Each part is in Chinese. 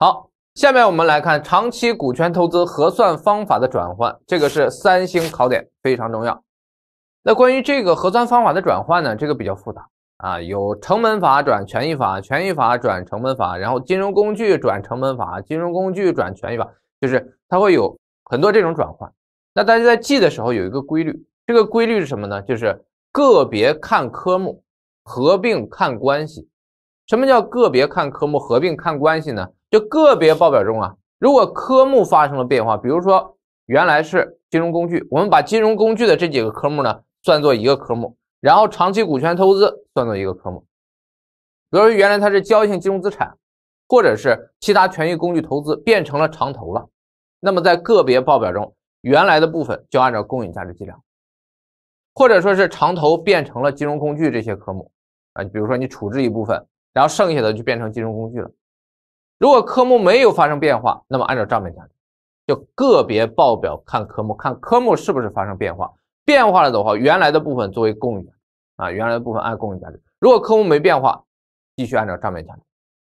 好，下面我们来看长期股权投资核算方法的转换，这个是三星考点，非常重要。那关于这个核算方法的转换呢，这个比较复杂啊，有成本法转权益法，权益法转成本法，然后金融工具转成本法，金融工具转权益法，就是它会有很多这种转换。那大家在记的时候有一个规律，这个规律是什么呢？就是个别看科目，合并看关系。什么叫个别看科目，合并看关系呢？就个别报表中啊，如果科目发生了变化，比如说原来是金融工具，我们把金融工具的这几个科目呢算作一个科目，然后长期股权投资算作一个科目。比如说原来它是交易性金融资产，或者是其他权益工具投资变成了长投了，那么在个别报表中，原来的部分就按照公允价值计量，或者说是长投变成了金融工具这些科目啊，比如说你处置一部分。然后剩下的就变成金融工具了。如果科目没有发生变化，那么按照账面价值，就个别报表看科目，看科目是不是发生变化。变化了的话，原来的部分作为公允啊，原来的部分按公允价值。如果科目没变化，继续按照账面价值。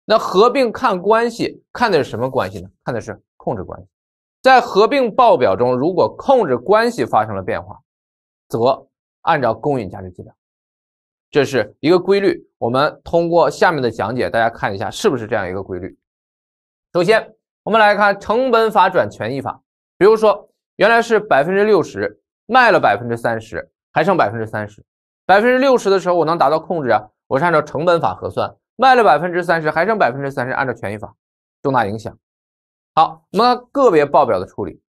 那合并看关系，看的是什么关系呢？看的是控制关系。在合并报表中，如果控制关系发生了变化，则按照公允价值计量。这是一个规律，我们通过下面的讲解，大家看一下是不是这样一个规律。首先，我们来看成本法转权益法，比如说原来是百分之六十，卖了百分之三十，还剩百分之三十。百分之六十的时候，我能达到控制啊，我是按照成本法核算，卖了百分之三十，还剩百分之三十，按照权益法，重大影响。好，我们看个别报表的处理，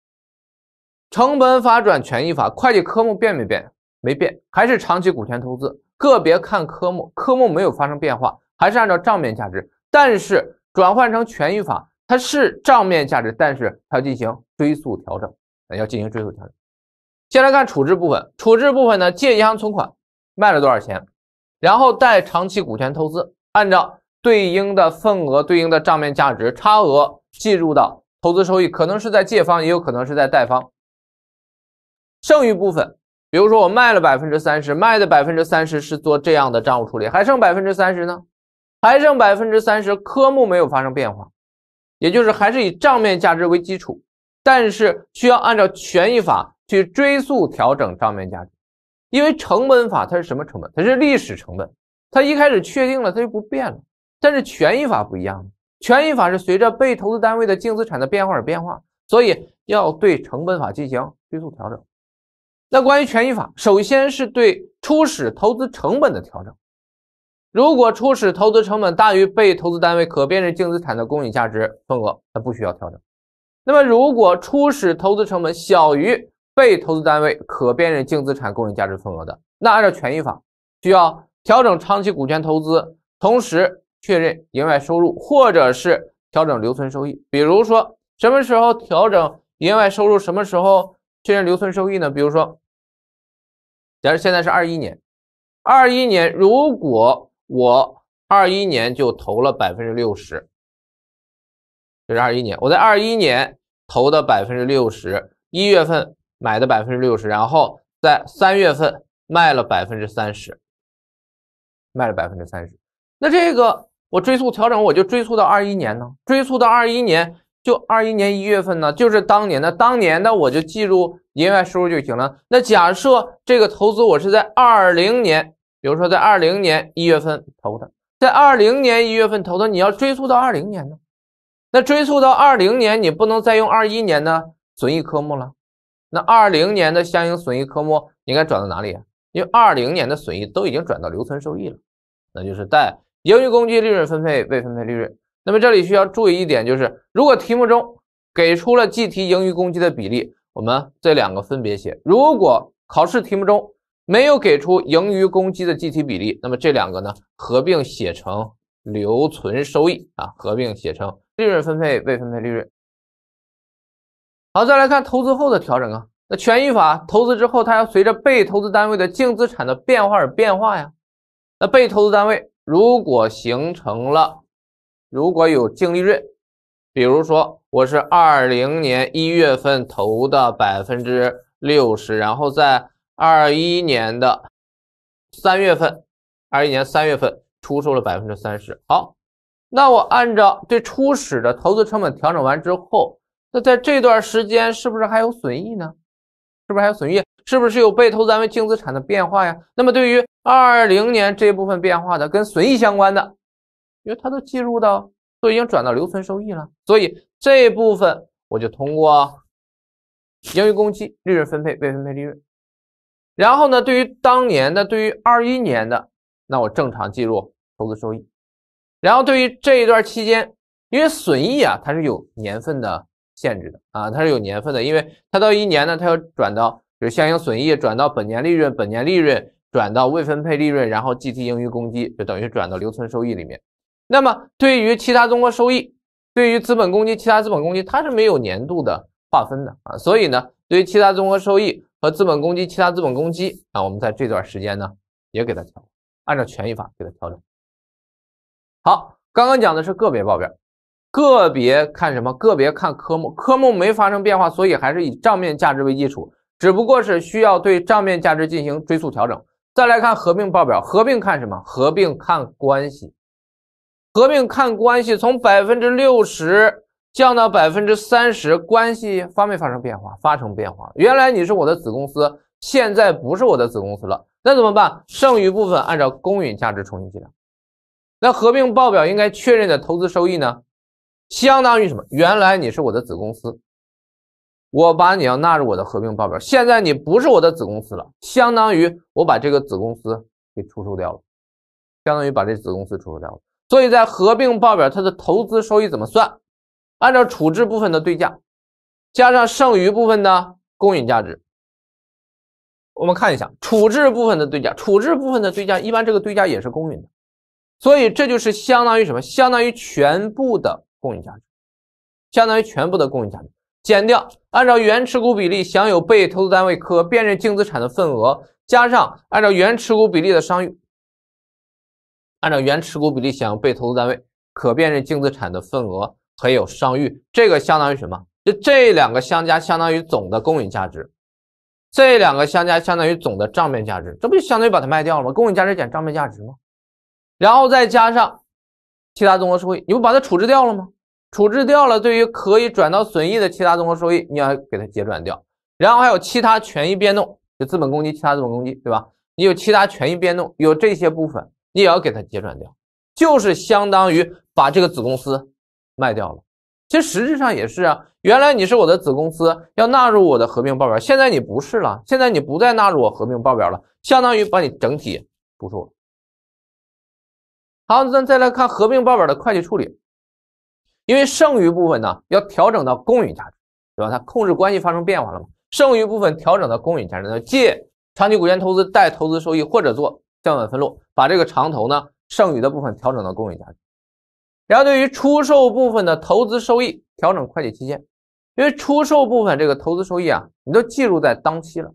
成本法转权益法，会计科目变没变？没变，还是长期股权投资。个别看科目，科目没有发生变化，还是按照账面价值，但是转换成权益法，它是账面价值，但是它要进行追溯调整，要进行追溯调整。先来看处置部分，处置部分呢，借银行存款卖了多少钱，然后贷长期股权投资，按照对应的份额对应的账面价值差额计入到投资收益，可能是在借方，也有可能是在贷方。剩余部分。比如说，我卖了百分之三十，卖的百分之三十是做这样的账务处理，还剩百分之三十呢？还剩百分之三十科目没有发生变化，也就是还是以账面价值为基础，但是需要按照权益法去追溯调整账面价值，因为成本法它是什么成本？它是历史成本，它一开始确定了它就不变了。但是权益法不一样，权益法是随着被投资单位的净资产的变化而变化，所以要对成本法进行追溯调整。那关于权益法，首先是对初始投资成本的调整。如果初始投资成本大于被投资单位可辨认净资产的公允价值份额，那不需要调整。那么，如果初始投资成本小于被投资单位可辨认净资产公允价值份额的，那按照权益法需要调整长期股权投资，同时确认营业外收入，或者是调整留存收益。比如说，什么时候调整营业外收入？什么时候？确认留存收益呢？比如说，假如现在是二一年，二一年如果我二一年就投了百分之六十，这是二一年，我在二一年投的百分之六十，一月份买的百分之六十，然后在三月份卖了百分之三十，卖了百分之三十。那这个我追溯调整，我就追溯到二一年呢？追溯到二一年。就二一年一月份呢，就是当年的当年的，我就计入营业收入就行了。那假设这个投资我是在二零年，比如说在二零年一月份投的，在二零年一月份投的，你要追溯到二零年呢，那追溯到二零年，你不能再用二一年的损益科目了。那二零年的相应损益科目应该转到哪里？因为二零年的损益都已经转到留存收益了，那就是贷盈余公积、利润分配、未分配利润。那么这里需要注意一点，就是如果题目中给出了计提盈余公积的比例，我们这两个分别写；如果考试题目中没有给出盈余公积的计提比例，那么这两个呢合并写成留存收益啊，合并写成利润分配未分配利润。好，再来看投资后的调整啊，那权益法投资之后，它要随着被投资单位的净资产的变化而变化呀。那被投资单位如果形成了如果有净利润，比如说我是二零年一月份投的百分之六十，然后在二一年的三月份，二一年三月份出售了百分之三十。好，那我按照对初始的投资成本调整完之后，那在这段时间是不是还有损益呢？是不是还有损益？是不是有被投资位净资产的变化呀？那么对于二零年这部分变化的跟损益相关的。因为它都计入到，都已经转到留存收益了，所以这部分我就通过盈余公积、利润分配、未分配利润。然后呢，对于当年的，对于二一年的，那我正常计入投资收益。然后对于这一段期间，因为损益啊，它是有年份的限制的啊，它是有年份的，因为它到一年呢，它要转到就是相应损益转到本年利润，本年利润转到未分配利润，然后计提盈余公积，就等于转到留存收益里面。那么，对于其他综合收益，对于资本公积其他资本公积，它是没有年度的划分的啊。所以呢，对于其他综合收益和资本公积其他资本公积啊，我们在这段时间呢也给它调，按照权益法给它调整。好，刚刚讲的是个别报表，个别看什么？个别看科目，科目没发生变化，所以还是以账面价值为基础，只不过是需要对账面价值进行追溯调整。再来看合并报表，合并看什么？合并看关系。合并看关系，从百分之六十降到百分之三十，关系发没发生变化？发生变化。原来你是我的子公司，现在不是我的子公司了，那怎么办？剩余部分按照公允价值重新计量。那合并报表应该确认的投资收益呢？相当于什么？原来你是我的子公司，我把你要纳入我的合并报表。现在你不是我的子公司了，相当于我把这个子公司给出售掉了，相当于把这子公司出售掉了。所以，在合并报表，它的投资收益怎么算？按照处置部分的对价，加上剩余部分的公允价值。我们看一下处置部分的对价，处置部分的对价，一般这个对价也是公允的。所以，这就是相当于什么？相当于全部的公允价值，相当于全部的公允价值减掉按照原持股比例享有被投资单位可辨认净资产的份额，加上按照原持股比例的商誉。按照原持股比例享有被投资单位可辨认净资产的份额，还有商誉，这个相当于什么？就这两个相加，相当于总的公允价值；这两个相加，相当于总的账面价值。这不就相当于把它卖掉了吗？公允价值减账面价值吗？然后再加上其他综合收益，你不把它处置掉了吗？处置掉了，对于可以转到损益的其他综合收益，你要给它结转掉。然后还有其他权益变动，就资本公积、其他资本公积，对吧？你有其他权益变动，有这些部分。你也要给它结转掉，就是相当于把这个子公司卖掉了。其实实质上也是啊，原来你是我的子公司，要纳入我的合并报表，现在你不是了，现在你不再纳入我合并报表了，相当于把你整体不做。好，咱再来看合并报表的会计处理，因为剩余部分呢要调整到公允价值，对吧？它控制关系发生变化了嘛，剩余部分调整到公允价值，那借长期股权投资贷投资收益或者做。降本分录，把这个长投呢剩余的部分调整到公允价值。然后对于出售部分的投资收益，调整会计期间，因为出售部分这个投资收益啊，你都记录在当期了。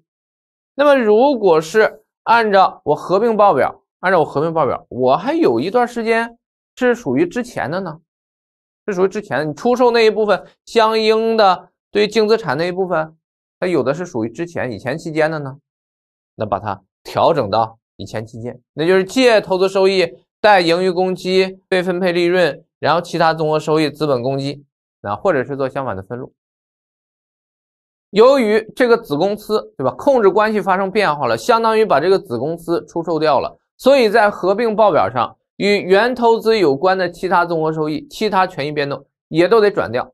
那么如果是按照我合并报表，按照我合并报表，我还有一段时间是属于之前的呢，是属于之前的。你出售那一部分相应的对于净资产那一部分，它有的是属于之前以前期间的呢，那把它调整到。以前期间，那就是借投资收益，贷盈余公积、被分配利润，然后其他综合收益、资本公积，啊，或者是做相反的分录。由于这个子公司对吧，控制关系发生变化了，相当于把这个子公司出售掉了，所以在合并报表上，与原投资有关的其他综合收益、其他权益变动也都得转掉。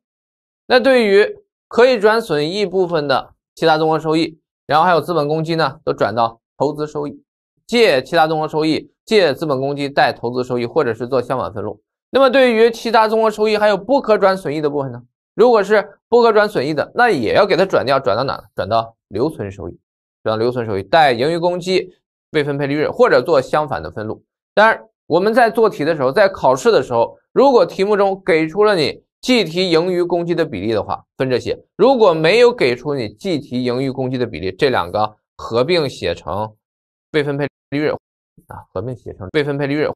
那对于可以转损益部分的其他综合收益，然后还有资本公积呢，都转到投资收益。借其他综合收益、借资本公积、贷投资收益，或者是做相反分录。那么对于其他综合收益还有不可转损益的部分呢？如果是不可转损益的，那也要给它转掉，转到哪呢？转到留存收益，转到留存收益，贷盈余公积、未分配利润，或者做相反的分录。当然，我们在做题的时候，在考试的时候，如果题目中给出了你计提盈余公积的比例的话，分这些；如果没有给出你计提盈余公积的比例，这两个合并写成未分配。利润啊，合并写成被分配利润。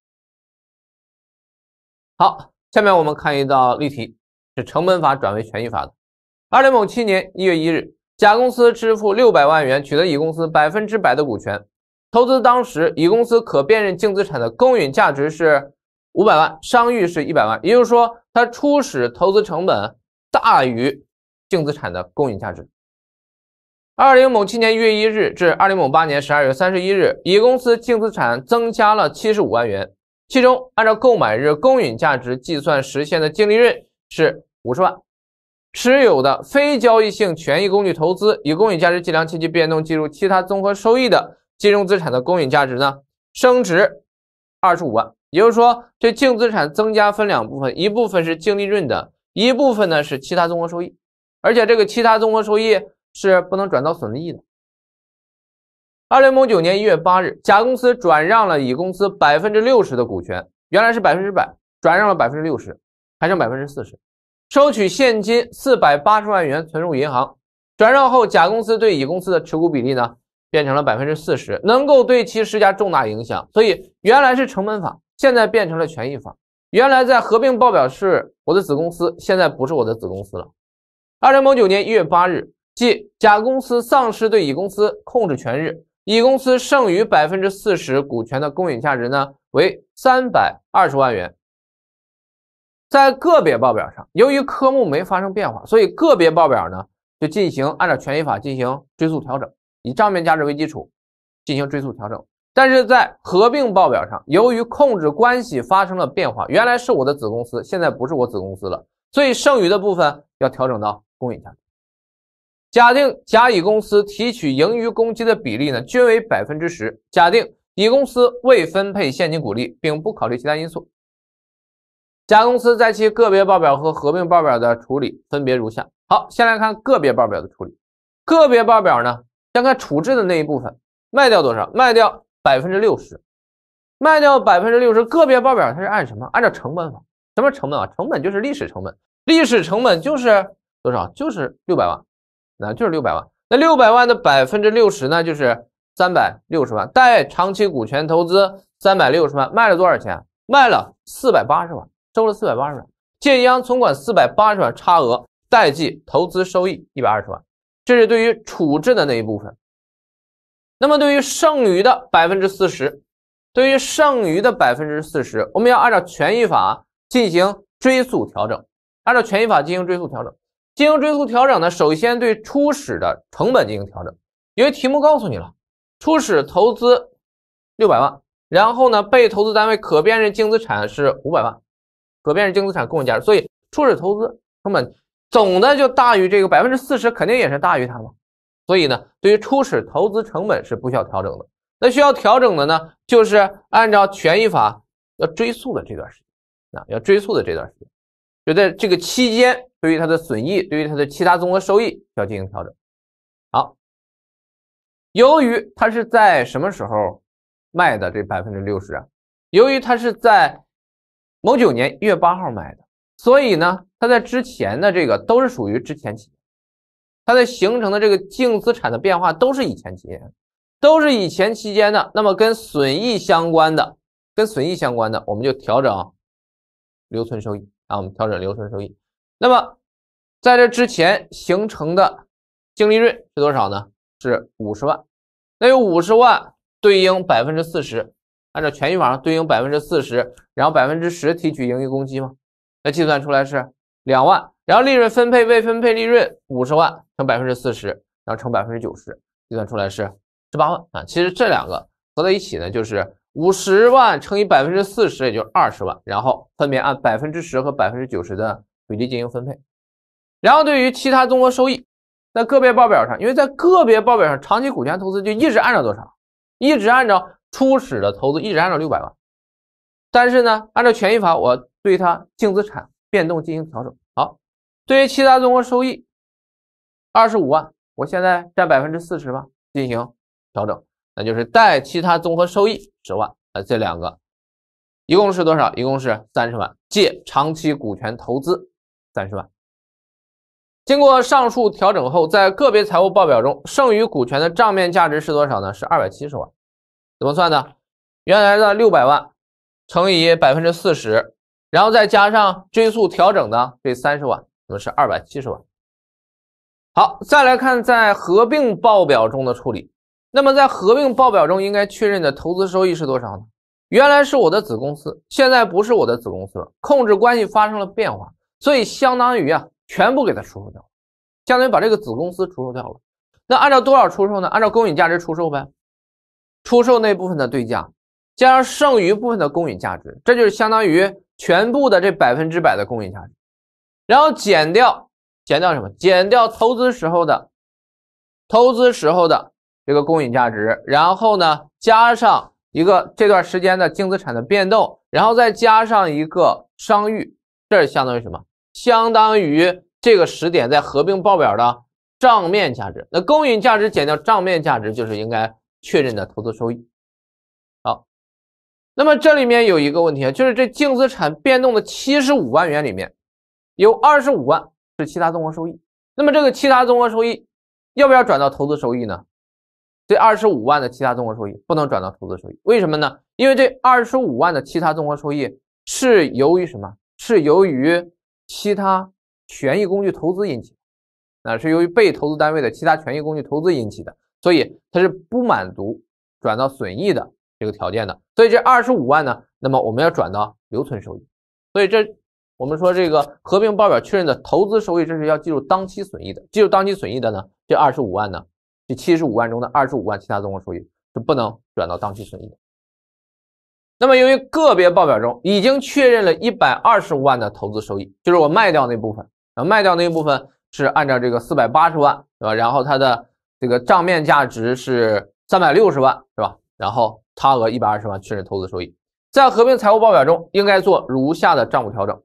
好，下面我们看一道例题，是成本法转为权益法的。二零某七年一月一日，甲公司支付六百万元取得乙公司百分之百的股权。投资当时，乙公司可辨认净资产的公允价值是五百万，商誉是一百万，也就是说，它初始投资成本大于净资产的公允价值。二零某七年一月一日至二零某八年十二月三十一日，乙公司净资产增加了七十五万元，其中按照购买日公允价值计算实现的净利润是五十万，持有的非交易性权益工具投资以公允价值计量且其变动计入其他综合收益的金融资产的公允价值呢升值二十五万，也就是说，这净资产增加分两部分，一部分是净利润的，一部分呢是其他综合收益，而且这个其他综合收益。是不能转到损益的。二零某九年一月八日，甲公司转让了乙公司百分之六十的股权，原来是百分之百，转让了百分之六十，还剩百分之四十，收取现金四百八十万元存入银行。转让后，甲公司对乙公司的持股比例呢变成了百分之四十，能够对其施加重大影响，所以原来是成本法，现在变成了权益法。原来在合并报表是我的子公司，现在不是我的子公司了。二零某九年一月八日。即甲公司丧失对乙公司控制权日，乙公司剩余百分之四十股权的公允价值呢为三百二十万元。在个别报表上，由于科目没发生变化，所以个别报表呢就进行按照权益法进行追溯调整，以账面价值为基础进行追溯调整。但是在合并报表上，由于控制关系发生了变化，原来是我的子公司，现在不是我子公司了，所以剩余的部分要调整到公允价。值。假定甲乙公司提取盈余公积的比例呢均为百分之十。假定乙公司未分配现金股利，并不考虑其他因素。甲公司在其个别报表和合并报表的处理分别如下。好，先来看个别报表的处理。个别报表呢，先看处置的那一部分，卖掉多少？卖掉百分之六十。卖掉百分之六十，个别报表它是按什么？按照成本法。什么成本啊？成本就是历史成本。历史成本就是多少？就是六百万。那就是六百万，那六百万的百分之六十呢，就是三百六十万。贷长期股权投资三百六十万，卖了多少钱？卖了四百八十万，收了四百八十万，借银行存款四百八十万，差额贷计投资收益一百二十万。这是对于处置的那一部分。那么对于剩余的百分之四十，对于剩余的百分之四十，我们要按照权益法进行追溯调整，按照权益法进行追溯调整。进行追溯调整呢，首先对初始的成本进行调整，因为题目告诉你了，初始投资六百万，然后呢，被投资单位可辨认净资产是五百万，可辨认净资产公允价值，所以初始投资成本总的就大于这个百分之四十，肯定也是大于它嘛，所以呢，对于初始投资成本是不需要调整的，那需要调整的呢，就是按照权益法要追溯的这段时间啊，要追溯的这段时间。就在这个期间，对于它的损益，对于它的其他综合收益要进行调整。好，由于它是在什么时候卖的这百分之六十啊？由于它是在某九年一月八号卖的，所以呢，它在之前的这个都是属于之前期，它的形成的这个净资产的变化都是以前期，都是以前期间的。那么跟损益相关的，跟损益相关的，我们就调整留存收益。啊，我们调整留存收益。那么，在这之前形成的净利润是多少呢？是五十万。那有五十万对应百分之四十，按照权益法上对应百分之四十，然后百分之十提取盈余公积嘛，那计算出来是两万。然后利润分配未分配利润五十万乘百分之四十，然后乘百分之九十，计算出来是十八万啊。其实这两个合在一起呢，就是。五十万乘以百分之四十，也就是二十万，然后分别按百分之十和百分之九十的比例进行分配。然后对于其他综合收益，在个别报表上，因为在个别报表上，长期股权投资就一直按照多少，一直按照初始的投资，一直按照六百万。但是呢，按照权益法，我对它净资产变动进行调整。好，对于其他综合收益，二十五万，我现在占百分之四十吧，进行调整。那就是带其他综合收益十万啊，这两个一共是多少？一共是三十万，借长期股权投资三十万。经过上述调整后，在个别财务报表中，剩余股权的账面价值是多少呢？是二百七十万。怎么算的？原来的六百万乘以百分之四十，然后再加上追溯调整的这三十万，那么是二百七十万。好，再来看在合并报表中的处理。那么在合并报表中应该确认的投资收益是多少呢？原来是我的子公司，现在不是我的子公司了，控制关系发生了变化，所以相当于啊，全部给它出售掉了，相当于把这个子公司出售掉了。那按照多少出售呢？按照公允价值出售呗，出售那部分的对价，加上剩余部分的公允价值，这就是相当于全部的这百分之百的公允价值，然后减掉，减掉什么？减掉投资时候的，投资时候的。这个公允价值，然后呢，加上一个这段时间的净资产的变动，然后再加上一个商誉，这是相当于什么？相当于这个时点在合并报表的账面价值。那公允价值减掉账面价值，就是应该确认的投资收益。好，那么这里面有一个问题啊，就是这净资产变动的七十五万元里面，有二十五万是其他综合收益。那么这个其他综合收益要不要转到投资收益呢？这二十五万的其他综合收益不能转到投资收益，为什么呢？因为这二十五万的其他综合收益是由于什么？是由于其他权益工具投资引起，啊，是由于被投资单位的其他权益工具投资引起的，所以它是不满足转到损益的这个条件的。所以这二十五万呢，那么我们要转到留存收益。所以这我们说这个合并报表确认的投资收益，这是要计入当期损益的。计入当期损益的呢，这二十五万呢？这七十五万中的二十五万其他综合收益是不能转到当期损益的。那么，由于个别报表中已经确认了一百二十万的投资收益，就是我卖掉那部分，啊，卖掉那部分是按照这个四百八十万，对吧？然后它的这个账面价值是三百六十万，对吧？然后差额一百二十万确认投资收益，在合并财务报表中应该做如下的账务调整：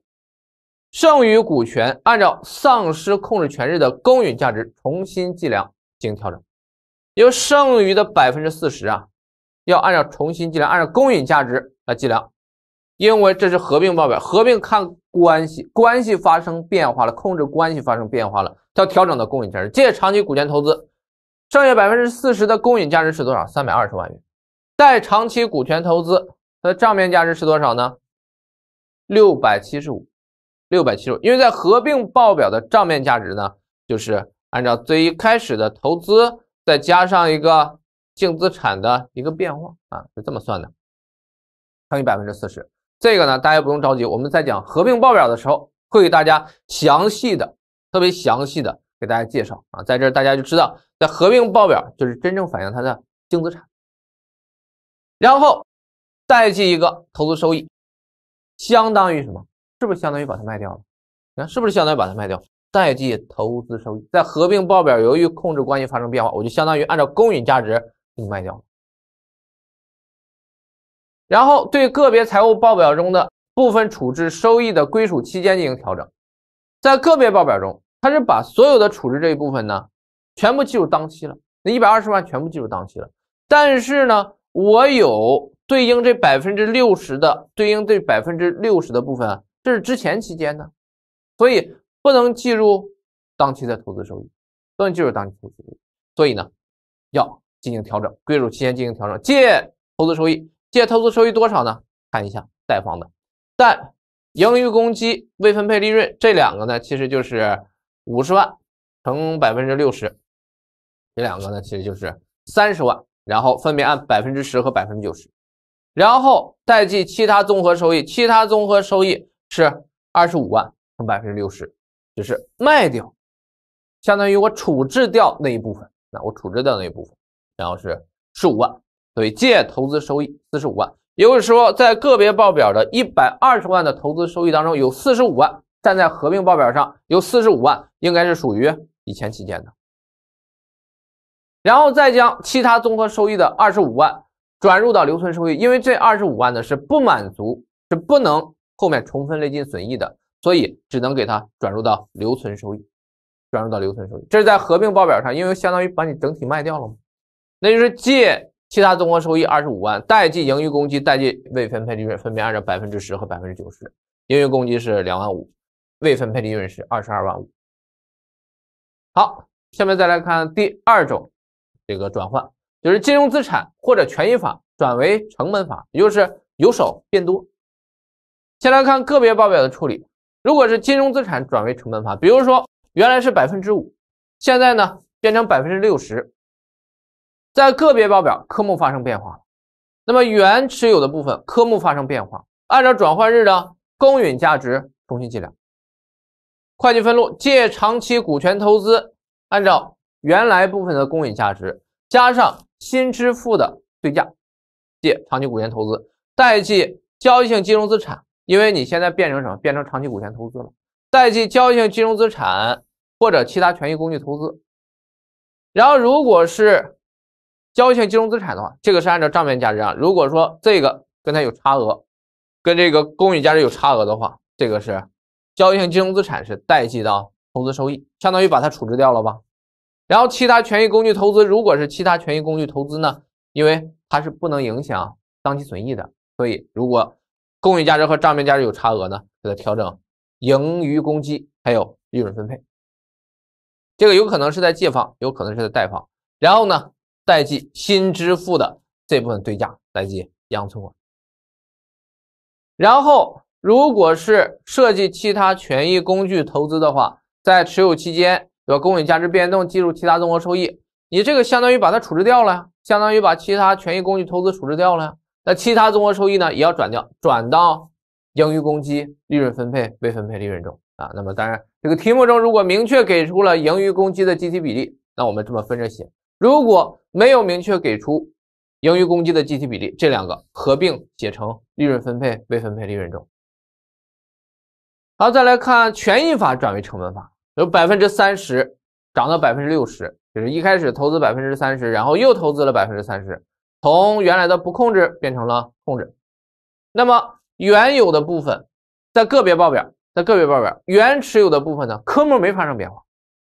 剩余股权按照丧失控制权日的公允价值重新计量，进行调整。由剩余的百分之四十啊，要按照重新计量，按照公允价值来计量，因为这是合并报表，合并看关系，关系发生变化了，控制关系发生变化了，要调整的公允价值。借长期股权投资，剩下百分之四十的公允价值是多少？三百二十万元。贷长期股权投资，它的账面价值是多少呢？六百七十五，六百七十五，因为在合并报表的账面价值呢，就是按照最一开始的投资。再加上一个净资产的一个变化啊，是这么算的，乘以百分之四十。这个呢，大家不用着急，我们在讲合并报表的时候，会给大家详细的、特别详细的给大家介绍啊。在这儿大家就知道，在合并报表就是真正反映它的净资产。然后再记一个投资收益，相当于什么？是不是相当于把它卖掉了？你看，是不是相当于把它卖掉？在计投资收益，在合并报表由于控制关系发生变化，我就相当于按照公允价值给你卖掉。然后对个别财务报表中的部分处置收益的归属期间进行调整。在个别报表中，它是把所有的处置这一部分呢，全部计入当期了。那一百二十万全部计入当期了。但是呢，我有对应这百分之六十的对应这百分之六十的部分，这是之前期间的，所以。不能计入当期的投资收益，不能计入当期投资收益，所以呢要进行调整，归属期间进行调整，借投资收益，借投资收益多少呢？看一下贷方的，贷盈余公积、未分配利润这两个呢，其实就是五十万乘百分之六十，这两个呢其实就是三十万，然后分别按百分之十和百分之九十，然后再记其他综合收益，其他综合收益是二十五万乘百分之六十。是卖掉，相当于我处置掉那一部分。那我处置掉那一部分，然后是十五万，所以借投资收益四十五万。也就是说，在个别报表的一百二十万的投资收益当中，有四十五万站在合并报表上，有四十五万应该是属于以前期间的。然后再将其他综合收益的二十五万转入到留存收益，因为这二十五万呢是不满足，是不能后面重分类进损益的。所以只能给它转入到留存收益，转入到留存收益，这是在合并报表上，因为相当于把你整体卖掉了吗？那就是借其他综合收益二十五万，贷记盈余公积，贷记未分配利润，分别按照百分之十和百分之九十，盈余公积是两万五，未分配利润是二十二万五。好，下面再来看第二种这个转换，就是金融资产或者权益法转为成本法，也就是由少变多。先来看个别报表的处理。如果是金融资产转为成本法，比如说原来是百分之五，现在呢变成百分之六十，在个别报表科目发生变化，那么原持有的部分科目发生变化，按照转换日的公允价值重新计量。会计分录借长期股权投资，按照原来部分的公允价值加上新支付的对价，借长期股权投资，贷记交易性金融资产。因为你现在变成什么？变成长期股权投资了，代计交易性金融资产或者其他权益工具投资。然后，如果是交易性金融资产的话，这个是按照账面价值啊。如果说这个跟它有差额，跟这个公允价值有差额的话，这个是交易性金融资产是代计到投资收益，相当于把它处置掉了吧。然后，其他权益工具投资，如果是其他权益工具投资呢，因为它是不能影响当期损益的，所以如果公允价值和账面价值有差额呢，给它调整盈余公积，还有利润分配。这个有可能是在借方，有可能是在贷方。然后呢，贷记新支付的这部分对价，贷记银行存款。然后，如果是涉及其他权益工具投资的话，在持有期间，有公允价值变动计入其他综合收益。你这个相当于把它处置掉了，相当于把其他权益工具投资处置掉了。那其他综合收益呢，也要转掉，转到盈余公积、利润分配、未分配利润中啊。那么当然，这个题目中如果明确给出了盈余公积的具体比例，那我们这么分着写；如果没有明确给出盈余公积的具体比例，这两个合并写成利润分配、未分配利润中。好，再来看权益法转为成本法，由百分之三十涨到百分之六十，就是一开始投资百分之三十，然后又投资了百分之三十。从原来的不控制变成了控制，那么原有的部分在个别报表，在个别报表原持有的部分呢，科目没发生变化，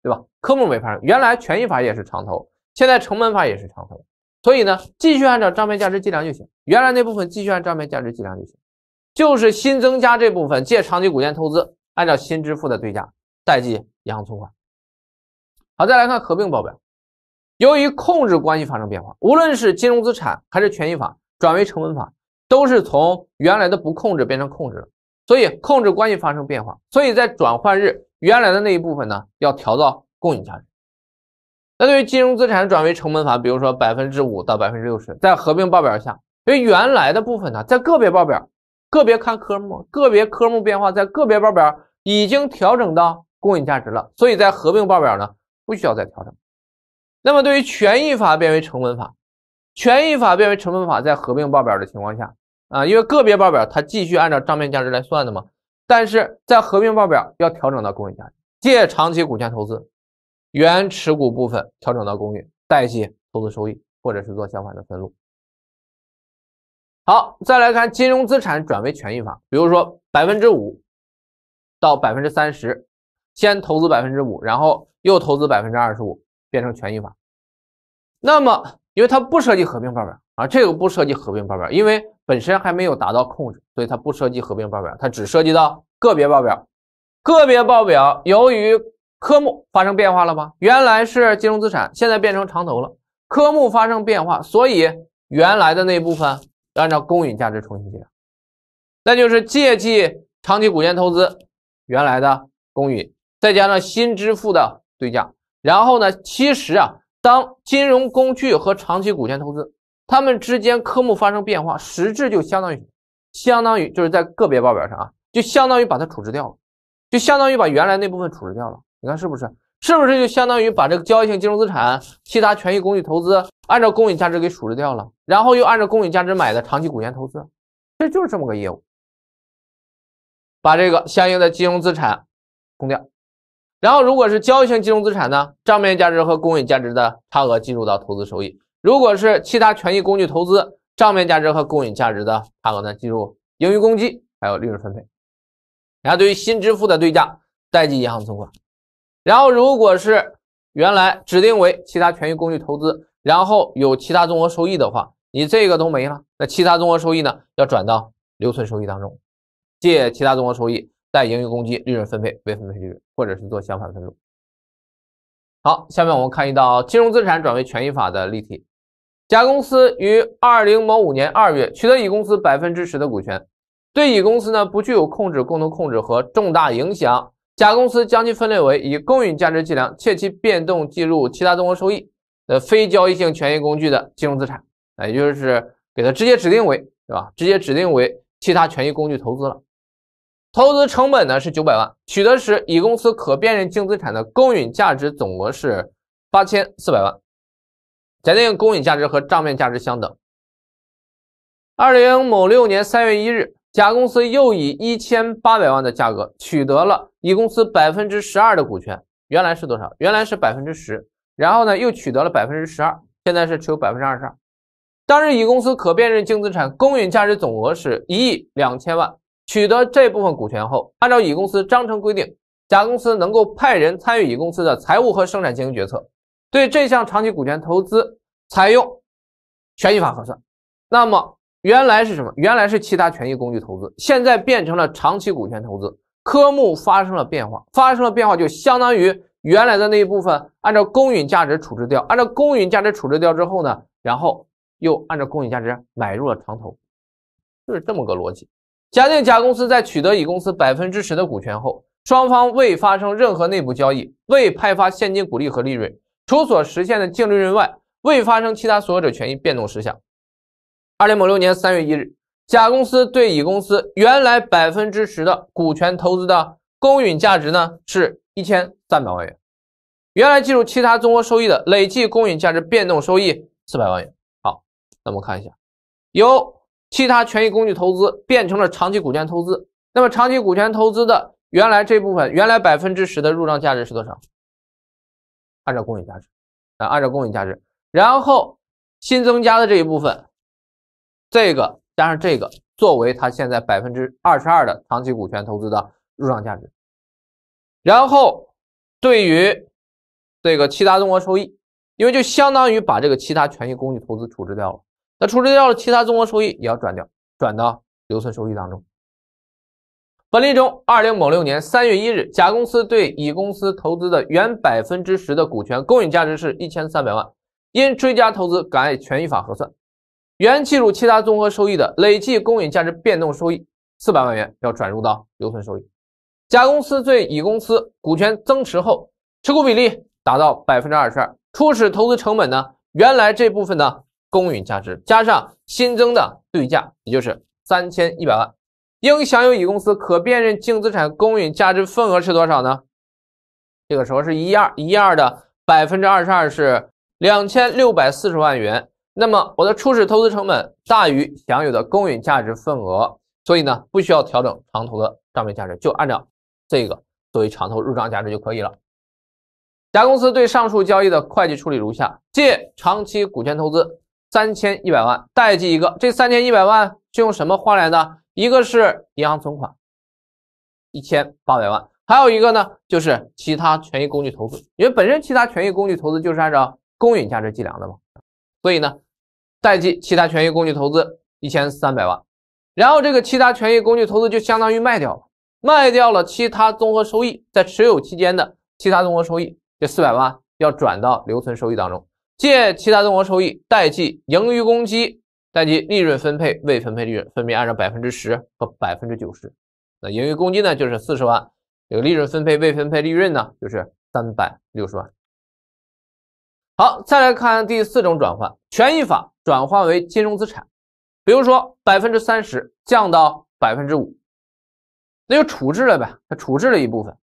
对吧？科目没发生，原来权益法也是长投，现在成本法也是长投，所以呢，继续按照账面价值计量就行，原来那部分继续按账面价值计量就行，就是新增加这部分借长期股权投资，按照新支付的对价代记银行存款。好，再来看合并报表。由于控制关系发生变化，无论是金融资产还是权益法转为成本法，都是从原来的不控制变成控制了，所以控制关系发生变化，所以在转换日原来的那一部分呢要调到公允价值。那对于金融资产转为成本法，比如说百分之五到百分之六十，在合并报表下，因为原来的部分呢在个别报表个别看科目个别科目变化，在个别报表已经调整到公允价值了，所以在合并报表呢不需要再调整。那么，对于权益法变为成本法，权益法变为成本法，在合并报表的情况下啊，因为个别报表它继续按照账面价值来算的嘛，但是在合并报表要调整到公允价值，借长期股权投资，原持股部分调整到公允，代记投资收益，或者是做相反的分录。好，再来看金融资产转为权益法，比如说百分之五到百分之三十，先投资百分之五，然后又投资百分之二十五。变成权益法，那么因为它不涉及合并报表啊，这个不涉及合并报表，因为本身还没有达到控制，所以它不涉及合并报表，它只涉及到个别报表。个别报表由于科目发生变化了吗？原来是金融资产，现在变成长投了，科目发生变化，所以原来的那部分按照公允价值重新计量，那就是借记长期股权投资原来的公允，再加上新支付的对价。然后呢？其实啊，当金融工具和长期股权投资它们之间科目发生变化，实质就相当于，相当于就是在个别报表上啊，就相当于把它处置掉了，就相当于把原来那部分处置掉了。你看是不是？是不是就相当于把这个交易性金融资产、其他权益工具投资按照公允价值给处置掉了，然后又按照公允价值买的长期股权投资，这就是这么个业务，把这个相应的金融资产冲掉。然后，如果是交易性金融资产呢，账面价值和公允价值的差额计入到投资收益；如果是其他权益工具投资，账面价值和公允价值的差额呢，计入盈余公积还有利润分配。然后对于新支付的对价，贷记银行存款。然后，如果是原来指定为其他权益工具投资，然后有其他综合收益的话，你这个都没了，那其他综合收益呢，要转到留存收益当中，借其他综合收益。在盈余公积、利润分配、未分配利润，或者是做相反的分录。好，下面我们看一道金融资产转为权益法的例题。甲公司于二零某五年二月取得乙公司百分之十的股权，对乙公司呢不具有控制、共同控制和重大影响。甲公司将其分类为以公允价值计量且其变动计入其他综合收益的非交易性权益工具的金融资产，也就是给它直接指定为，对吧？直接指定为其他权益工具投资了。投资成本呢是九百万，取得时乙公司可辨认净资产的公允价值总额是八千四百万。假定公允价值和账面价值相等。二零某六年三月一日，甲公司又以一千八百万的价格取得了乙公司百分之十二的股权。原来是多少？原来是百分之十，然后呢又取得了百分之十二，现在是持有百分之二十二。当日乙公司可辨认净资产公允价值总额是一亿两千万。取得这部分股权后，按照乙公司章程规定，甲公司能够派人参与乙公司的财务和生产经营决策。对这项长期股权投资采用权益法核算。那么原来是什么？原来是其他权益工具投资，现在变成了长期股权投资科目发生了变化。发生了变化，就相当于原来的那一部分按照公允价值处置掉。按照公允价值处置掉之后呢，然后又按照公允价值买入了长投，就是这么个逻辑。假定甲公司在取得乙公司百分之十的股权后，双方未发生任何内部交易，未派发现金股利和利润，除所实现的净利润外，未发生其他所有者权益变动事项。二零某六年三月一日，甲公司对乙公司原来百分之十的股权投资的公允价值呢是一千三百万元，原来计入其他综合收益的累计公允价值变动收益四百万元。好，那我们看一下，由其他权益工具投资变成了长期股权投资，那么长期股权投资的原来这部分原来百分之十的入账价值是多少？按照公允价值啊，按照公允价值，然后新增加的这一部分，这个加上这个作为它现在百分之二十二的长期股权投资的入账价值，然后对于这个其他综合收益，因为就相当于把这个其他权益工具投资处置掉了。那处置掉了其他综合收益也要转掉，转到留存收益当中。本例中，二零某六年三月一日，甲公司对乙公司投资的原百分之十的股权公允价值是一千三百万，因追加投资改权益法核算，原计入其他综合收益的累计公允价值变动收益四百万元要转入到留存收益。甲公司对乙公司股权增持后，持股比例达到百分之二十二，初始投资成本呢？原来这部分呢？公允价值加上新增的对价，也就是三千一百万，应享有乙公司可辨认净资产公允价值份额是多少呢？这个时候是一二一二的百分之二十二是两千六百四十万元。那么我的初始投资成本大于享有的公允价值份额，所以呢不需要调整长投的账面价值，就按照这个作为长投入账价值就可以了。甲公司对上述交易的会计处理如下：借：长期股权投资。三千一百万贷记一个，这三千一百万是用什么换来的？一个是银行存款一千八百万，还有一个呢就是其他权益工具投资，因为本身其他权益工具投资就是按照公允价值计量的嘛，所以呢，代记其他权益工具投资一千三百万，然后这个其他权益工具投资就相当于卖掉了，卖掉了其他综合收益在持有期间的其他综合收益，这四百万要转到留存收益当中。借其他综合收益代记盈余公积，代记利润分配未分配利润，分别按照百分之十和百分之九十。那盈余公积呢，就是四十万；这个利润分配未分配利润呢，就是三百六十万。好，再来看第四种转换，权益法转化为金融资产，比如说百分之三十降到百分之五，那就处置了呗。它处置了一部分。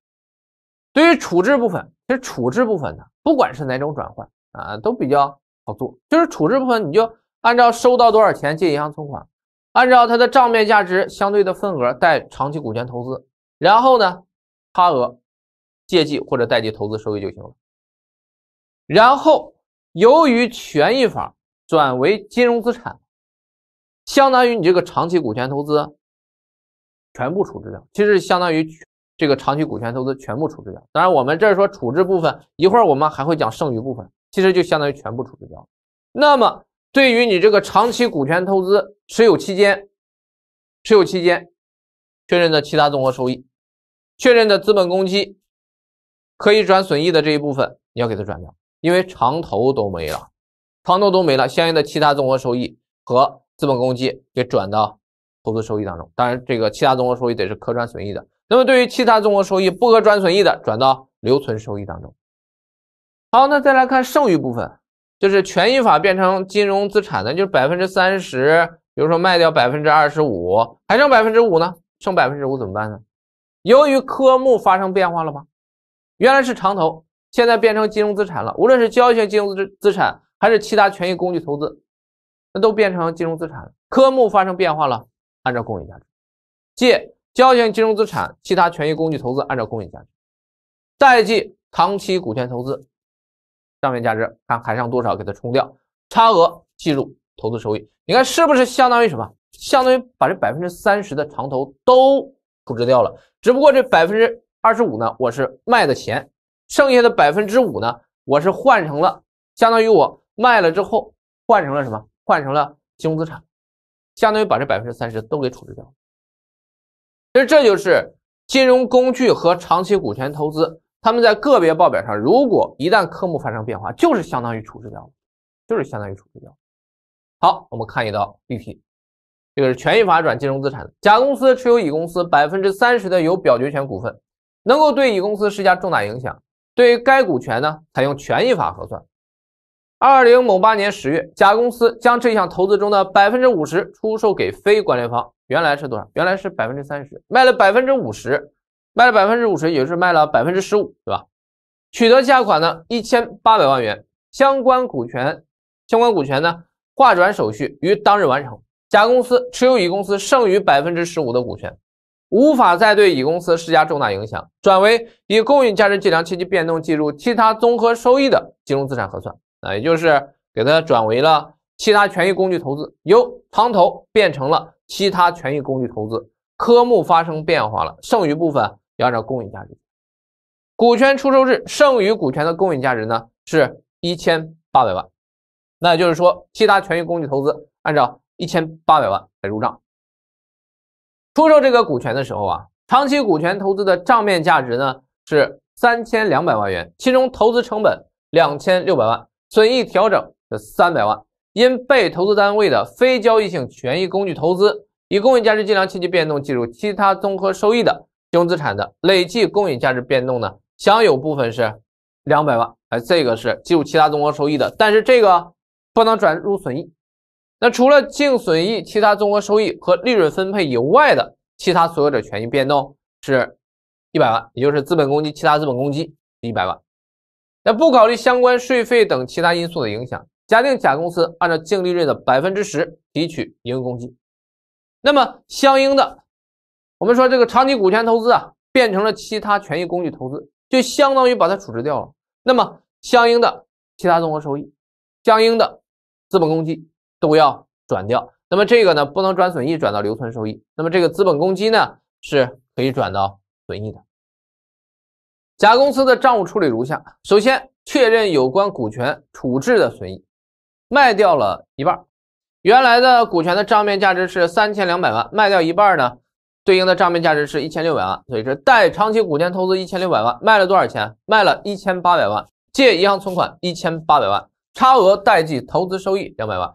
对于处置部分，其实处置部分呢，不管是哪种转换。啊，都比较好做，就是处置部分，你就按照收到多少钱借银行存款，按照它的账面价值相对的份额贷长期股权投资，然后呢，差额借记或者贷记投资收益就行了。然后由于权益法转为金融资产，相当于你这个长期股权投资全部处置掉，其实相当于这个长期股权投资全部处置掉。当然，我们这儿说处置部分，一会儿我们还会讲剩余部分。其实就相当于全部处置掉了。那么，对于你这个长期股权投资持有期间，持有期间确认的其他综合收益、确认的资本公积，可以转损益的这一部分，你要给它转掉，因为长投都没了，长投都没了，相应的其他综合收益和资本公积给转到投资收益当中。当然，这个其他综合收益得是可转损益的。那么，对于其他综合收益不可转损益的，转到留存收益当中。好，那再来看剩余部分，就是权益法变成金融资产的，就是百分之三十。比如说卖掉百分之二十五，还剩百分之五呢？剩百分之五怎么办呢？由于科目发生变化了吧？原来是长投，现在变成金融资产了。无论是交易性金融资资产，还是其他权益工具投资，那都变成金融资产，科目发生变化了，按照公允价值借交易性金融资产、其他权益工具投资，按照公允价值贷记长期股权投资。账面价值看还剩多少，给它冲掉，差额计入投资收益。你看是不是相当于什么？相当于把这百分之三十的长投都处置掉了。只不过这百分之二十五呢，我是卖的钱，剩下的百分之五呢，我是换成了相当于我卖了之后换成了什么？换成了金融资产，相当于把这百分之三十都给处置掉了。其实这就是金融工具和长期股权投资。他们在个别报表上，如果一旦科目发生变化，就是相当于处置掉了，就是相当于处置掉了。好，我们看一道例题，这个是权益法转金融资产甲公司持有乙公司百分之三十的有表决权股份，能够对乙公司施加重大影响，对于该股权呢，采用权益法核算。二零某八年十月，甲公司将这项投资中的百分之五十出售给非关联方，原来是多少？原来是百分之三十，卖了百分之五十。卖了百分之五十，也就是卖了百分之十五，对吧？取得价款呢一千八百万元，相关股权相关股权呢划转手续于当日完成。甲公司持有乙公司剩余百分之十五的股权，无法再对乙公司施加重大影响，转为以公允价值计量且其变动计入其他综合收益的金融资产核算。啊，也就是给它转为了其他权益工具投资，由长投变成了其他权益工具投资科目发生变化了，剩余部分。要按照公允价值，股权出售日剩余股权的公允价值呢是一千八百万，那就是说，其他权益工具投资按照一千八百万来入账。出售这个股权的时候啊，长期股权投资的账面价值呢是三千两百万元，其中投资成本两千六百万，损益调整是三百万，因被投资单位的非交易性权益工具投资以公允价值计量且其变动计入其他综合收益的。金融资产的累计公允价值变动呢，享有部分是两百万，哎，这个是计入其他综合收益的，但是这个不能转入损益。那除了净损益、其他综合收益和利润分配以外的其他所有者权益变动是一百万，也就是资本公积、其他资本公积一百万。那不考虑相关税费等其他因素的影响，假定甲公司按照净利润的百分之十提取盈余公积，那么相应的。我们说这个长期股权投资啊，变成了其他权益工具投资，就相当于把它处置掉了。那么相应的其他综合收益、相应的资本公积都要转掉。那么这个呢，不能转损益，转到留存收益。那么这个资本公积呢，是可以转到损益的。甲公司的账务处理如下：首先确认有关股权处置的损益，卖掉了一半原来的股权的账面价值是三千两百万，卖掉一半呢。对应的账面价值是一千六百万，所以是贷长期股权投资一千六百万，卖了多少钱？卖了一千八百万，借银行存款一千八百万，差额贷计投资收益两百万。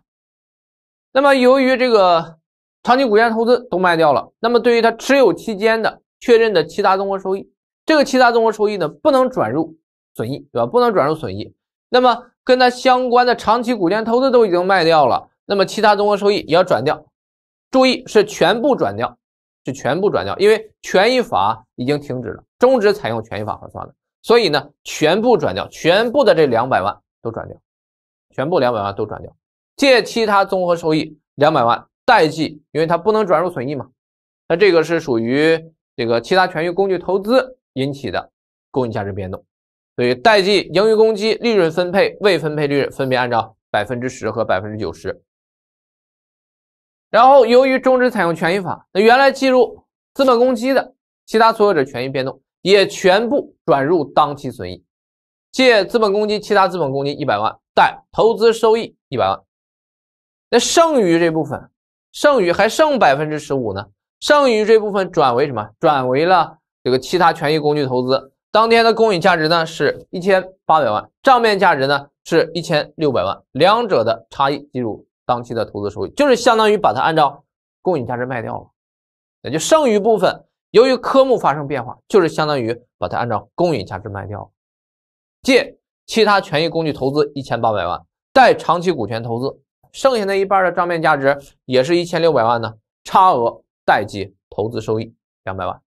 那么由于这个长期股权投资都卖掉了，那么对于它持有期间的确认的其他综合收益，这个其他综合收益呢不能转入损益，对吧？不能转入损益。那么跟它相关的长期股权投资都已经卖掉了，那么其他综合收益也要转掉，注意是全部转掉。就全部转掉，因为权益法已经停止了，终止采用权益法核算了，所以呢，全部转掉，全部的这两百万都转掉，全部两百万都转掉，借其他综合收益两百万，代记，因为它不能转入损益嘛，那这个是属于这个其他权益工具投资引起的公允价值变动，所以代记盈余公积、利润分配、未分配利润分别按照百分之十和百分之九十。然后，由于中资采用权益法，那原来计入资本公积的其他所有者权益变动也全部转入当期损益，借资本公积其他资本公积一百万，贷投资收益一百万。那剩余这部分，剩余还剩百分之十五呢？剩余这部分转为什么？转为了这个其他权益工具投资，当天的公允价值呢是一千八百万，账面价值呢是一千六百万，两者的差异计入。当期的投资收益就是相当于把它按照公允价值卖掉了，也就剩余部分由于科目发生变化，就是相当于把它按照公允价值卖掉，借其他权益工具投资一千八百万，贷长期股权投资，剩下那一半的账面价值也是一千六百万呢，差额贷记投资收益两百万。